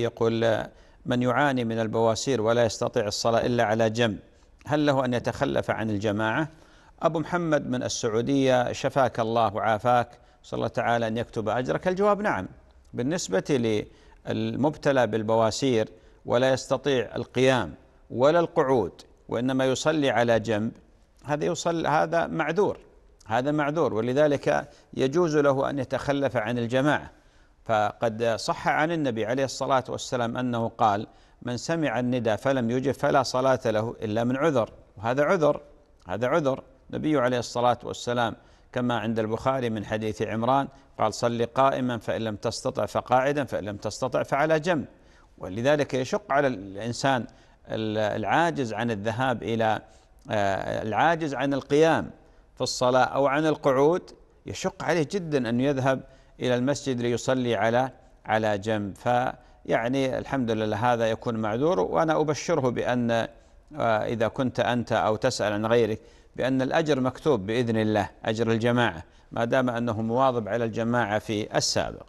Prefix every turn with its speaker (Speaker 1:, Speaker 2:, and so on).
Speaker 1: يقول من يعاني من البواسير ولا يستطيع الصلاة إلا على جنب هل له أن يتخلف عن الجماعة أبو محمد من السعودية شفاك الله وعافاك صلى الله تعالى أن يكتب أجرك الجواب نعم بالنسبة للمبتلى بالبواسير ولا يستطيع القيام ولا القعود وإنما يصلي على جنب هذا يصل هذا معذور هذا معذور ولذلك يجوز له أن يتخلف عن الجماعة فقد صح عن النبي عليه الصلاة والسلام أنه قال من سمع النداء فلم يجب فلا صلاة له إلا من عذر وهذا عذر هذا عذر النبي عليه الصلاة والسلام كما عند البخاري من حديث عمران قال صل قائما فإن لم تستطع فقاعدا فإن لم تستطع فعلى جنب ولذلك يشق على الإنسان العاجز عن الذهاب إلى آه، العاجز عن القيام في الصلاة أو عن القعود يشق عليه جدا أن يذهب إلى المسجد ليصلي على على جنب فيعني الحمد لله هذا يكون معذور وأنا أبشره بأن آه، إذا كنت أنت أو تسأل عن غيرك بأن الأجر مكتوب بإذن الله أجر الجماعة ما دام أنه مواظب على الجماعة في السابق